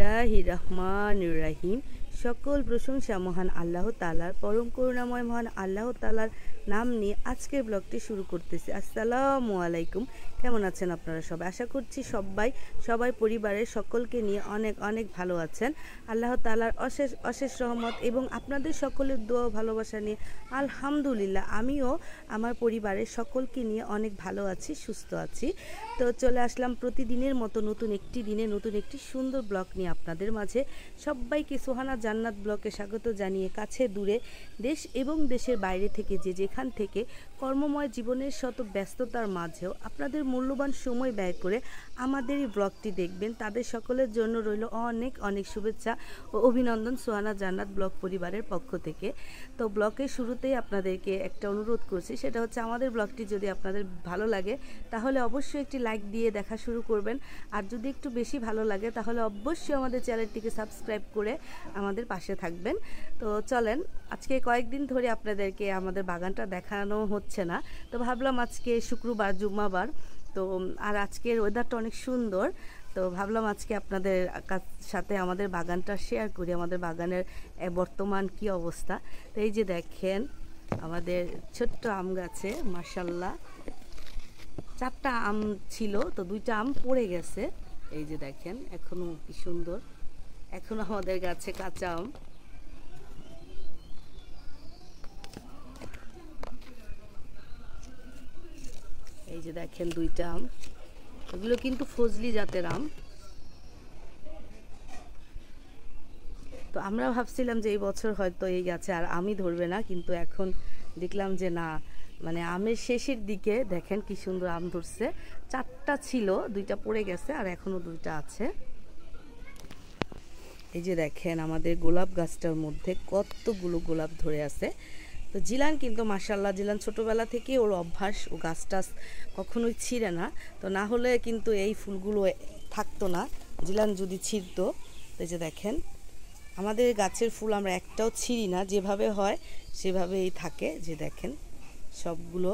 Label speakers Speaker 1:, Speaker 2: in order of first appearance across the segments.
Speaker 1: রহিম সকল প্রশংসা মহান আল্লাহ তালার পরম করুণাময় মহান আল্লাহ তালার নাম নিয়ে আজকের ব্লগটি শুরু করতেছি আসসালামু আলাইকুম কেমন আছেন আপনারা সবাই আশা করছি সবাই সবাই পরিবারের সকলকে নিয়ে অনেক অনেক ভালো আছেন আল্লাহ তালার অশেষ অশেষ রহমত এবং আপনাদের সকলের দোয়া ভালোবাসা নিয়ে আলহামদুলিল্লাহ আমিও আমার পরিবারের সকলকে নিয়ে অনেক ভালো আছি সুস্থ আছি তো চলে আসলাম প্রতিদিনের মতো নতুন একটি দিনে নতুন একটি সুন্দর ব্লগ নিয়ে আপনাদের মাঝে সবাইকে সোহানা জান্নাত ব্লকে স্বাগত জানিয়ে কাছে দূরে দেশ এবং দেশের বাইরে থেকে যে যেখান থেকে কর্মময় জীবনের শত ব্যস্ততার মাঝেও আপনাদের মূল্যবান সময় ব্যয় করে আমাদের এই ব্লগটি দেখবেন তাদের সকলের জন্য রইল অনেক অনেক শুভেচ্ছা ও অভিনন্দন সোহানা জান্নাত ব্লক পরিবারের পক্ষ থেকে তো ব্লকের শুরুতেই আপনাদেরকে একটা অনুরোধ করছি সেটা হচ্ছে আমাদের ব্লগটি যদি আপনাদের ভালো লাগে তাহলে অবশ্যই একটি লাইক দিয়ে দেখা শুরু করবেন আর যদি একটু বেশি ভালো লাগে তাহলে অবশ্যই আমাদের চ্যানেলটিকে সাবস্ক্রাইব করে আমাদের আমাদের পাশে থাকবেন তো চলেন আজকে কয়েকদিন ধরে আপনাদেরকে আমাদের বাগানটা দেখানো হচ্ছে না তো ভাবলাম আজকে শুক্রবার জুম্মাবার তো আর আজকের ওয়েদারটা অনেক সুন্দর তো ভাবলাম আজকে আপনাদের সাথে আমাদের বাগানটা শেয়ার করি আমাদের বাগানের বর্তমান কি অবস্থা তো এই যে দেখেন আমাদের ছোট্ট আম গাছে মার্শাল্লা চারটা আম ছিল তো দুইটা আম পড়ে গেছে এই যে দেখেন এখনও কি সুন্দর এখন আমাদের গাছে কাঁচা আম এই যে দেখেন দুইটা আম এগুলো কিন্তু ফজলি জাতের আম তো আমরা ভাবছিলাম যে এই বছর হয়তো এই গাছে আর আমি ধরবে না কিন্তু এখন দেখলাম যে না মানে আমের শেষের দিকে দেখেন কি সুন্দর আম ধরছে চারটা ছিল দুইটা পড়ে গেছে আর এখনও দুইটা আছে এই যে দেখেন আমাদের গোলাপ গাছটার মধ্যে কতগুলো গোলাপ ধরে আছে তো জিলান কিন্তু মার্শাল্লাহ জিলান ছোটোবেলা থেকে ওর অভ্যাস ও গাছ টাছ কখনোই ছিঁড়ে না তো না হলে কিন্তু এই ফুলগুলো থাকতো না জিলান যদি ছিঁড়তো তো যে দেখেন আমাদের গাছের ফুল আমরা একটাও ছিঁড়ি না যেভাবে হয় সেভাবেই থাকে যে দেখেন সবগুলো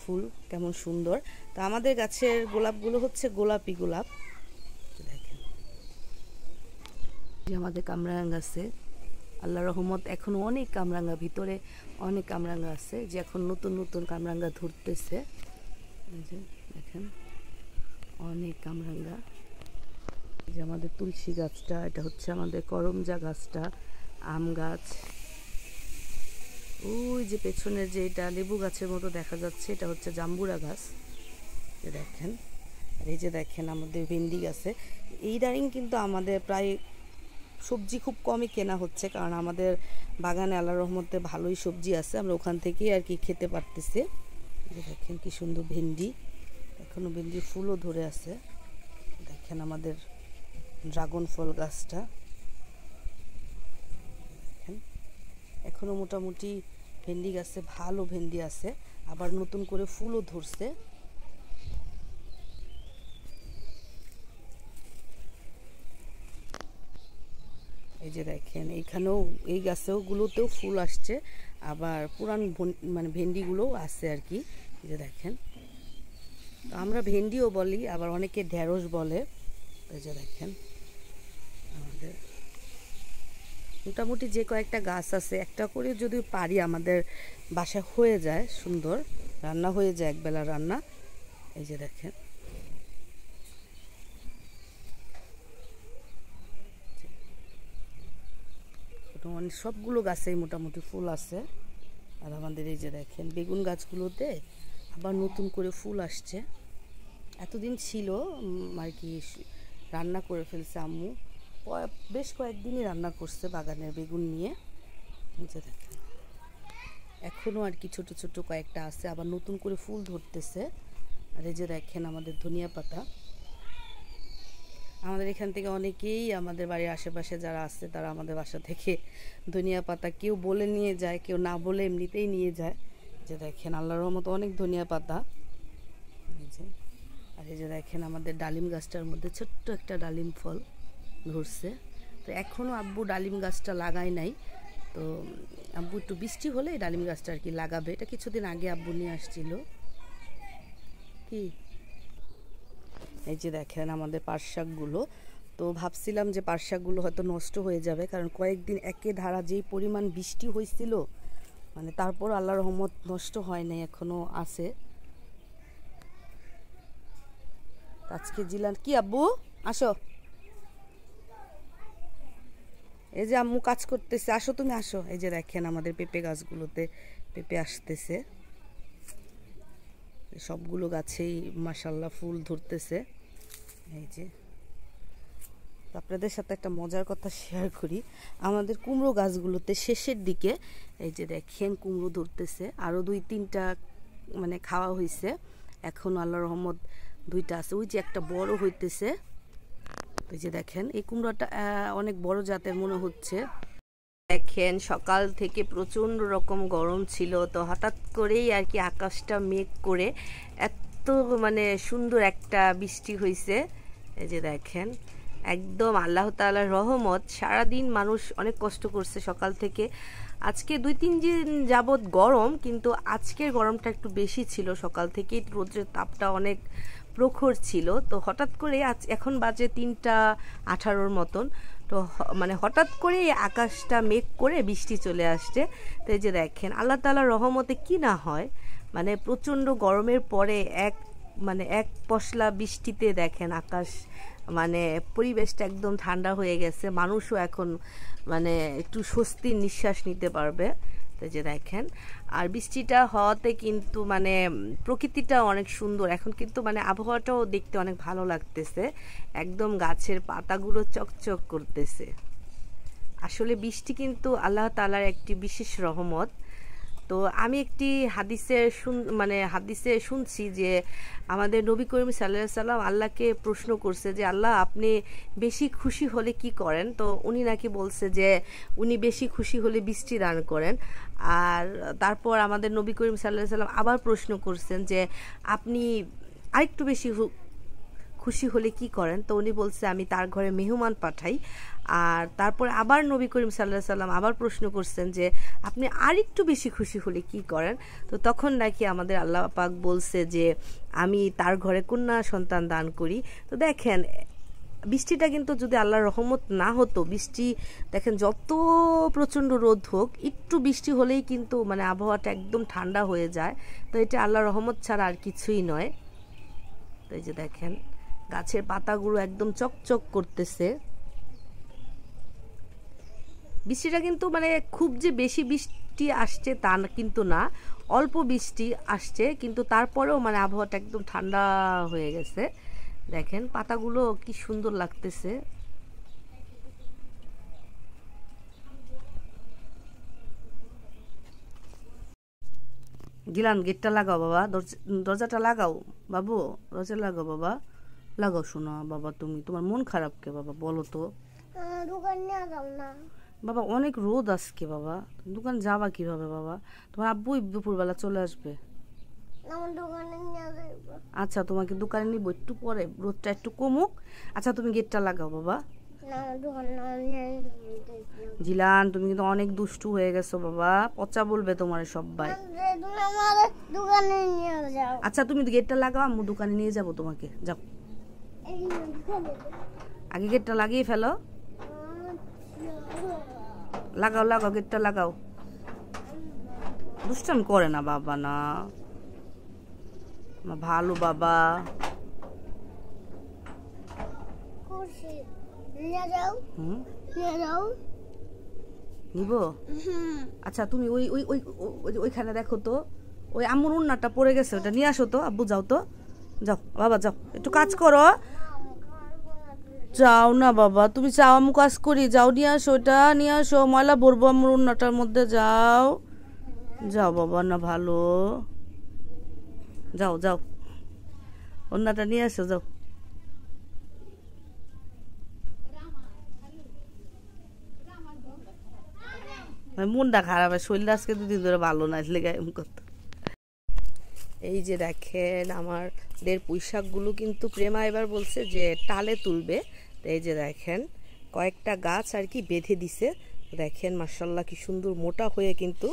Speaker 1: ফুল কেমন সুন্দর তা আমাদের গাছের গোলাপগুলো হচ্ছে গোলাপি গোলাপ যে আমাদের কামরাঙ্গা আছে আল্লাহ রহমত এখন অনেক কামরাঙ্গা ভিতরে অনেক কামরাঙ্গা আছে যে এখন নতুন নতুন কামরাঙ্গা ধরতেছে যে দেখেন অনেক কামরাঙ্গা যে আমাদের তুলসী গাছটা এটা হচ্ছে আমাদের করমজা গাছটা আম গাছ ওই যে পেছনের যে এটা লেবু গাছের মতো দেখা যাচ্ছে এটা হচ্ছে জাম্বুরা গাছ দেখেন আর এই যে দেখেন আমাদের ভেন্ডি গাছে এই ডারিং কিন্তু আমাদের প্রায় সবজি খুব কমই কেনা হচ্ছে কারণ আমাদের বাগানে আল্লাহ রহমতে ভালোই সবজি আছে আমরা ওখান থেকেই আর কি খেতে পারতেছি দেখেন কি সুন্দর ভেন্ডি এখনও ভেন্ডি ফুলও ধরে আছে দেখেন আমাদের ড্রাগন ফল গাছটা দেখেন এখনও মোটামুটি ভেন্ডি গাছে ভালো ভেন্ডি আছে আবার নতুন করে ফুলও ধরছে এই যে দেখেন এইখানেও এই গাছেও গুলোতেও ফুল আসছে আবার পুরান মানে ভেন্ডিগুলোও আছে আর কি এই যে দেখেন তো আমরা ভেন্ডিও বলি আবার অনেকে ঢ্যাঁড়স বলে এই যে দেখেন আমাদের মোটামুটি যে কয়েকটা গাছ আছে একটা করে যদি পারি আমাদের বাসা হয়ে যায় সুন্দর রান্না হয়ে যায় একবেলা রান্না এই যে দেখেন মানে সবগুলো গাছেই মোটামুটি ফুল আছে আর আমাদের এই যে দেখেন বেগুন গাছগুলোতে আবার নতুন করে ফুল আসছে এতদিন ছিল আর কি রান্না করে ফেলছে আম্মু বেশ কয়েকদিনই রান্না করছে বাগানের বেগুন নিয়ে যে দেখেন এখনও আর কি ছোট ছোট কয়েকটা আছে আবার নতুন করে ফুল ধরতেছে আর এই যে দেখেন আমাদের ধনিয়া পাতা আমাদের এখান থেকে অনেকেই আমাদের বাড়ির আশেপাশে যারা আসছে তারা আমাদের বাসা থেকে ধনিয়া পাতা কেউ বলে নিয়ে যায় কেউ না বলে এমনিতেই নিয়ে যায় যে দেখেন আল্লাহর রহমত অনেক ধনিয়া পাতা আর এই যে দেখেন আমাদের ডালিম গাছটার মধ্যে ছোট্ট একটা ডালিম ফল ধরছে তো এখনও আব্বু ডালিম গাছটা লাগায় নাই তো আব্বু একটু বৃষ্টি হলে ডালিম গাছটা আর কি লাগাবে এটা কিছুদিন আগে আব্বু নিয়ে আসছিল কি এই যে দেখেন আমাদের পাটশাকগুলো তো ভাবছিলাম যে পাটশাকগুলো হয়তো নষ্ট হয়ে যাবে কারণ কয়েকদিন একে ধারা যেই পরিমাণ বৃষ্টি হয়েছিল মানে তারপর আল্লাহ রহমত নষ্ট হয় নাই এখনও আছে আজকে জিলান কি আব্বু আসো এই যে আম্মু কাজ করতেছে আসো তুমি আসো এই যে দেখেন আমাদের পেঁপে গাছগুলোতে পেঁপে আসতেছে সবগুলো গাছেই মাসাল্লাহ ফুল ধরতেছে এই যে আপনাদের সাথে একটা মজার কথা শেয়ার করি আমাদের কুমড়ো গাছগুলোতে শেষের দিকে এই যে দেখেন কুমড়ো ধরতেছে আরও দুই তিনটা মানে খাওয়া হয়েছে এখন আল্লাহ রহমত দুইটা আছে ওই যে একটা বড় হইতেছে ওই যে দেখেন এই কুমড়োটা অনেক বড় জাতের মনে হচ্ছে দেখেন সকাল থেকে প্রচণ্ড রকম গরম ছিল তো হঠাৎ করেই আর কি আকাশটা মেঘ করে এত এত মানে সুন্দর একটা বৃষ্টি হয়েছে এই যে দেখেন একদম আল্লাহ তালার রহমত সারাদিন মানুষ অনেক কষ্ট করছে সকাল থেকে আজকে দুই তিন দিন যাবৎ গরম কিন্তু আজকের গরমটা একটু বেশি ছিল সকাল থেকেই রোদ্রের তাপটা অনেক প্রখর ছিল তো হঠাৎ করে আজ এখন বাজে তিনটা আঠারোর মতন তো মানে হঠাৎ করে এই আকাশটা মেঘ করে বৃষ্টি চলে আসছে তো এই যে দেখেন আল্লাহ তালার রহমতে কি না হয় মানে প্রচণ্ড গরমের পরে এক মানে এক পশলা বৃষ্টিতে দেখেন আকাশ মানে পরিবেশটা একদম ঠান্ডা হয়ে গেছে মানুষও এখন মানে একটু স্বস্তির নিঃশ্বাস নিতে পারবে যে দেখেন আর বৃষ্টিটা হওয়াতে কিন্তু মানে প্রকৃতিটা অনেক সুন্দর এখন কিন্তু মানে আবহাওয়াটাও দেখতে অনেক ভালো লাগতেছে একদম গাছের পাতাগুলো চকচক করতেছে আসলে বৃষ্টি কিন্তু আল্লাহ তালার একটি বিশেষ রহমত তো আমি একটি হাদিসে শুন মানে হাদিসে শুনছি যে আমাদের নবী করিম সাল্লাহ সাল্লাম আল্লাহকে প্রশ্ন করছে যে আল্লাহ আপনি বেশি খুশি হলে কি করেন তো উনি নাকি বলছে যে উনি বেশি খুশি হলে বৃষ্টি দান করেন আর তারপর আমাদের নবী করিম সাল্লাহ সাল্লাম আবার প্রশ্ন করছেন যে আপনি আরেকটু বেশি খুশি হলে কি করেন তো উনি বলছে আমি তার ঘরে মেহমান পাঠাই আর তারপরে আবার নবী করিম সাল্লাহ সাল্লাম আবার প্রশ্ন করছেন যে আপনি আর একটু বেশি খুশি হলে কি করেন তো তখন নাকি আমাদের আল্লাহ পাক বলছে যে আমি তার ঘরে কন্যা সন্তান দান করি তো দেখেন বৃষ্টিটা কিন্তু যদি আল্লাহর রহমত না হতো বৃষ্টি দেখেন যত প্রচণ্ড রোদ হোক একটু বৃষ্টি হলেই কিন্তু মানে আবহাওয়াটা একদম ঠান্ডা হয়ে যায় তো এটা আল্লাহর রহমত ছাড়া আর কিছুই নয় তো এই যে দেখেন গাছের পাতাগুলো একদম চকচক করতেছে বৃষ্টিটা কিন্তু মানে খুব যে বেশি বৃষ্টি আসছে তা কিন্তু না অল্প বৃষ্টি আসছে কিন্তু তারপরেও মানে আবহাওয়াটা একদম ঠান্ডা হয়ে গেছে দেখেন পাতাগুলো কি সুন্দর লাগতেছে গিলান গেটটা লাগাও বাবা দরজাটা লাগাও বাবু দরজা লাগাও বাবা লাগাও শোনা বাবা তুমি তোমার মন খারাপ কে বাবা বলো তো দোকান না বাবা অনেক রোদ আজকে বাবা দোকান যাবা কিভাবে বাবা তোমার আব্বু দুপুরবেলা চলে আসবে আচ্ছা তোমাকে দোকানে নিবো একটু পরে রোদটা একটু কমুক আচ্ছা তুমি গেটটা লাগাও বাবা জিলান তুমি কিন্তু অনেক দুষ্টু হয়ে গেছো বাবা পচা বলবে তোমার সবাই আচ্ছা তুমি গেটটা লাগাও আমি দোকানে নিয়ে যাবো তোমাকে যাও আগে গেটটা লাগিয়ে ফেলো লাগাও লাগাও গেটটা লাগাও দুষ্টান করে না বাবা না ভালো বাবা আচ্ছা তুমি ওই ওই ওই ওইখানে দেখো তো ওই আমর উন্নাটা পড়ে গেছে ওটা নিয়ে আসো তো আব্বু যাও তো যাও বাবা যাও একটু কাজ করো যাও না বাবা তুমি চাও আমি কাজ করি যাও নিয়ে আসো ওটা নিয়ে আসো ময়লা ভরবো আমার অন্যটার মধ্যে যাও যাও বাবা না ভালো যাও যাও অন্যটা নিয়ে আসো যাও মনটা খারাপ হয় শরীর আজকে দুদিন ধরে ভালো না আসলে গায়ে করতো এই যে দেখেন আমাদের পুঁইশাকগুলো কিন্তু প্রেমা এবার বলছে যে টালে তুলবে এই যে দেখেন কয়েকটা গাছ আর কি বেঁধে দিছে দেখেন মার্শাল্লাহ কি সুন্দর মোটা হয়ে কিন্তু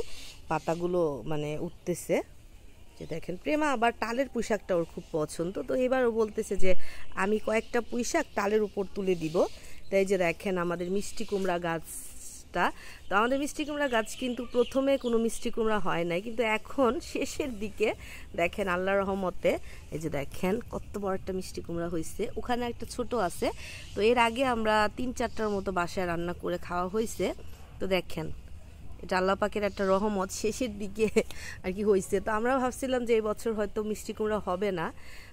Speaker 1: পাতাগুলো মানে উঠতেছে যে দেখেন প্রেমা আবার টালের পুঁইশাকটা ওর খুব পছন্দ তো এবার ও বলতেছে যে আমি কয়েকটা পুঁইশাক টালের উপর তুলে দিব তাই যে দেখেন আমাদের মিষ্টি কুমড়া গাছ একটা তো আমাদের মিষ্টি কুমড়া গাছ কিন্তু প্রথমে কোনো মিষ্টি কুমড়া হয় নাই কিন্তু এখন শেষের দিকে দেখেন আল্লাহ রহমতে এই যে দেখেন কত বড় একটা মিষ্টি কুমড়া হয়েছে ওখানে একটা ছোট আছে তো এর আগে আমরা তিন চারটার মতো বাসায় রান্না করে খাওয়া হয়েছে তো দেখেন এটা আল্লাহ পাকের একটা রহমত শেষের দিকে আর কি হয়েছে তো আমরা ভাবছিলাম যে এই বছর হয়তো মিষ্টি কুমড়া হবে না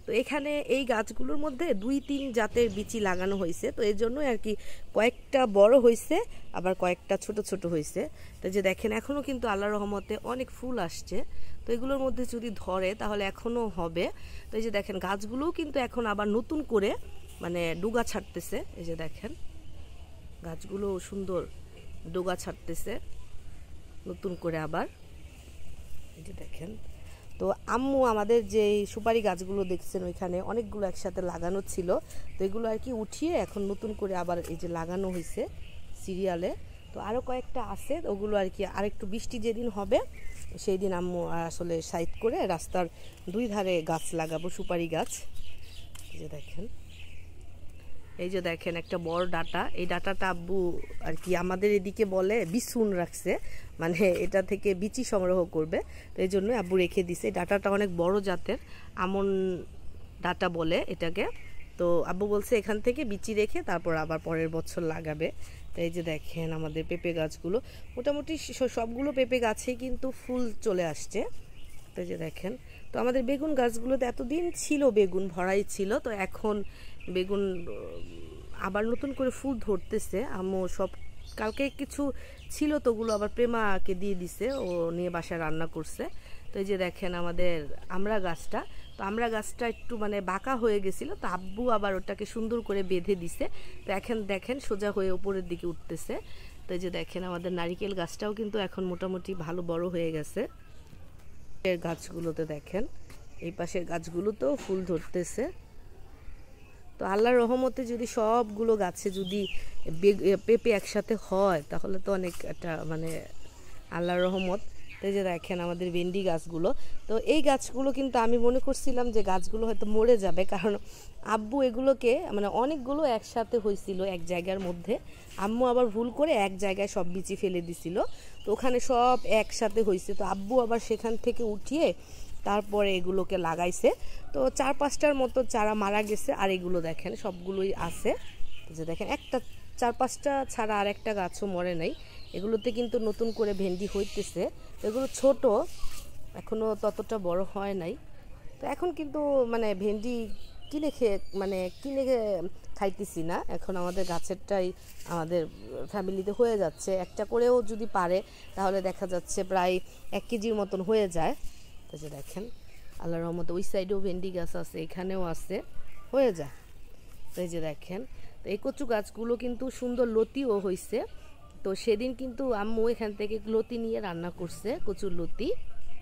Speaker 1: তো এখানে এই গাছগুলোর মধ্যে দুই তিন জাতের বিচি লাগানো হয়েছে তো এর জন্য আর কি কয়েকটা বড় হয়েছে আবার কয়েকটা ছোট ছোট হয়েছে তো যে দেখেন এখনও কিন্তু আল্লাহ রহমতে অনেক ফুল আসছে তো এগুলোর মধ্যে যদি ধরে তাহলে এখনও হবে তো এই যে দেখেন গাছগুলোও কিন্তু এখন আবার নতুন করে মানে ডুগা ছাড়তেছে এই যে দেখেন গাছগুলো সুন্দর ডোগা ছাড়তেছে নতুন করে আবার এই যে দেখেন তো আম্মু আমাদের যে সুপারি গাছগুলো দেখছেন ওইখানে অনেকগুলো একসাথে লাগানো ছিল তো এগুলো আর কি উঠিয়ে এখন নতুন করে আবার এই যে লাগানো হয়েছে সিরিয়ালে তো আরও কয়েকটা আছে ওগুলো আর কি আরেকটু বৃষ্টি যেদিন হবে সেই দিন আম্মু আসলে সাইড করে রাস্তার দুই ধারে গাছ লাগাবো সুপারি গাছ যে দেখেন এই যে দেখেন একটা বড় ডাটা এই ডাটাটা আব্বু আর কি আমাদের এদিকে বলে বিসুন রাখছে মানে এটা থেকে বিচি সংগ্রহ করবে তো এই জন্যই আব্বু রেখে দিছে ডাটাটা অনেক বড় জাতের আমন ডাটা বলে এটাকে তো আব্বু বলছে এখান থেকে বিচি রেখে তারপর আবার পরের বছর লাগাবে তো এই যে দেখেন আমাদের পেঁপে গাছগুলো মোটামুটি সবগুলো পেঁপে গাছেই কিন্তু ফুল চলে আসছে তো যে দেখেন তো আমাদের বেগুন গাছগুলোতে এতদিন ছিল বেগুন ভরাই ছিল তো এখন বেগুন আবার নতুন করে ফুল ধরতেছে আম্মু সব কালকে কিছু ছিল তো ওগুলো আবার প্রেমাকে দিয়ে দিছে ও নিয়ে বাসায় রান্না করছে তো এই যে দেখেন আমাদের আমরা গাছটা তো আমরা গাছটা একটু মানে বাঁকা হয়ে গেছিলো তো আব্বু আবার ওটাকে সুন্দর করে বেঁধে দিছে তো এখন দেখেন সোজা হয়ে ওপরের দিকে উঠতেছে তো এই যে দেখেন আমাদের নারিকেল গাছটাও কিন্তু এখন মোটামুটি ভালো বড় হয়ে গেছে এর গাছগুলোতে দেখেন এই পাশের গাছগুলোতেও ফুল ধরতেছে তো আল্লাহর রহমতে যদি সবগুলো গাছে যদি পেঁপে একসাথে হয় তাহলে তো অনেক একটা মানে আল্লাহর রহমত এই যে দেখেন আমাদের ভেন্ডি গাছগুলো তো এই গাছগুলো কিন্তু আমি মনে করছিলাম যে গাছগুলো হয়তো মরে যাবে কারণ আব্বু এগুলোকে মানে অনেকগুলো একসাথে হয়েছিল এক জায়গার মধ্যে আম্মু আবার ভুল করে এক জায়গায় সব বিচি ফেলে দিছিল তো ওখানে সব একসাথে হয়েছে তো আব্বু আবার সেখান থেকে উঠিয়ে তারপরে এগুলোকে লাগাইছে তো চার পাঁচটার মতো চারা মারা গেছে আর এগুলো দেখেন সবগুলোই আছে যে দেখেন একটা চার পাঁচটা ছাড়া আর একটা গাছও মরে নাই এগুলোতে কিন্তু নতুন করে ভেন্ডি হইতেছে এগুলো ছোট এখনও ততটা বড় হয় নাই তো এখন কিন্তু মানে ভেন্ডি কিনে খেয়ে মানে কিনে খাইতেছি না এখন আমাদের গাছেরটাই আমাদের ফ্যামিলিতে হয়ে যাচ্ছে একটা করেও যদি পারে তাহলে দেখা যাচ্ছে প্রায় এক কেজির মতন হয়ে যায় এই যে দেখেন আল্লাহ রহমত ওই সাইডেও ভেন্ডি গাছ আছে এখানেও আছে হয়ে যায় এই যে দেখেন তো এই কচু গাছগুলো কিন্তু সুন্দর লতিও হয়েছে তো সেদিন কিন্তু আম্মু এখান থেকে লতি নিয়ে রান্না করছে কচুর লতি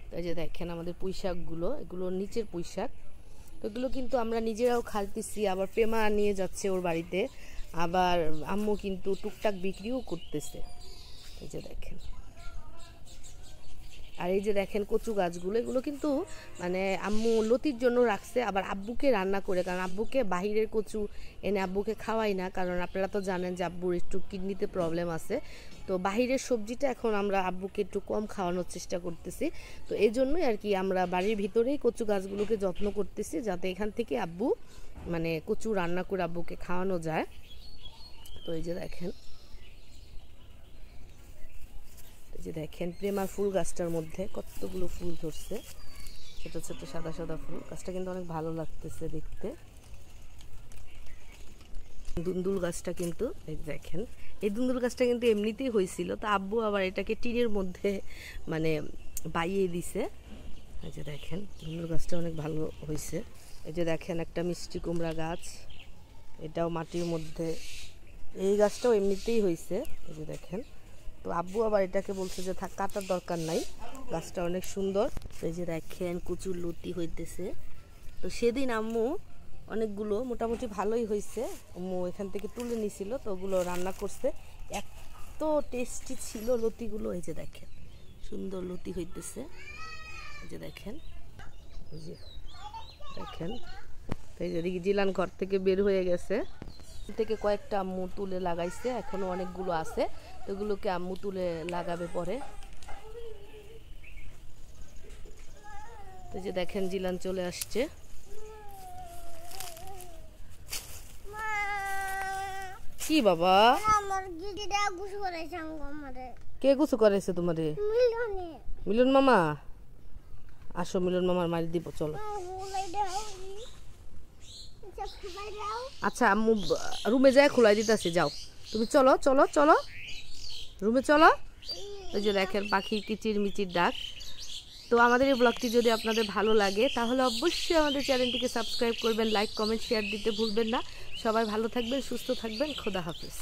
Speaker 1: তো এই যে দেখেন আমাদের পুঁইশাকগুলো এগুলো নিচের পুঁইশাক তো এগুলো কিন্তু আমরা নিজেরাও খালতেছি আবার প্রেমা নিয়ে যাচ্ছে ওর বাড়িতে আবার আম্মু কিন্তু টুকটাক বিক্রিও করতেছে এই যে দেখেন আর এই যে দেখেন কচু গাছগুলো এগুলো কিন্তু মানে আম্মু লতির জন্য রাখছে আবার আব্বুকে রান্না করে কারণ আব্বুকে বাহিরের কচু এনে আব্বুকে খাওয়াই না কারণ আপনারা তো জানেন যে আব্বুর একটু কিডনিতে প্রবলেম আছে তো বাহিরের সবজিটা এখন আমরা আব্বুকে একটু কম খাওয়ানোর চেষ্টা করতেছি তো এই জন্যই আর কি আমরা বাড়ির ভিতরেই কচু গাছগুলোকে যত্ন করতেছি যাতে এখান থেকে আব্বু মানে কচু রান্না করে আব্বুকে খাওয়ানো যায় তো এই যে দেখেন যে দেখেন প্রেমার ফুল গাছটার মধ্যে কতগুলো ফুল ধরছে ছোট ছোট সাদা সাদা ফুল গাছটা কিন্তু অনেক ভালো লাগতেছে দেখতে দুন্দুল গাছটা কিন্তু দেখেন এই দুন্দুল গাছটা কিন্তু এমনিতেই হয়েছিল তা আব্বু আবার এটাকে টিনের মধ্যে মানে বাইয়ে দিছে এই যে দেখেন দুন্দুল গাছটা অনেক ভালো হয়েছে এই যে দেখেন একটা মিষ্টি কুমড়া গাছ এটাও মাটির মধ্যে এই গাছটাও এমনিতেই হয়েছে এই যে দেখেন তো আব্বু আবার এটাকে বলছে যে কাটার দরকার নাই গাছটা অনেক সুন্দর এই যে দেখেন কুচুর লতি হইতেছে তো সেদিন আম্মু অনেকগুলো মোটামুটি ভালোই হয়েছে আম্মু এখান থেকে তুলে নিয়েছিল তো ওগুলো রান্না করছে এত টেস্টি ছিল লতিগুলো এই যে দেখেন সুন্দর লতি হইতেছে এই যে দেখেন এই যে দেখেন এই যে জিলান ঘর থেকে বের হয়ে গেছে থেকে কয়েকটা আম্মু তুলে লাগাইছে এখনও অনেকগুলো আছে এগুলোকে আম্মু তুলে লাগাবে পরে যে দেখেন জিলান চলে আসছে কি বাবা কে গুছু করেছে তোমারে মিলন মামা আসো মিলন মামার মারি দিব চলো আচ্ছা, আচ্ছা আম্মু রুমে যায় খোলাই দিতেছি যাও তুমি চলো চলো চলো রুমে চলো ওই যে দেখেন পাখির কিচির মিচির ডাক তো আমাদের এই ব্লগটি যদি আপনাদের ভালো লাগে তাহলে অবশ্যই আমাদের চ্যানেলটিকে সাবস্ক্রাইব করবেন লাইক কমেন্ট শেয়ার দিতে ভুলবেন না সবাই ভালো থাকবেন সুস্থ থাকবেন খোদা হাফিজ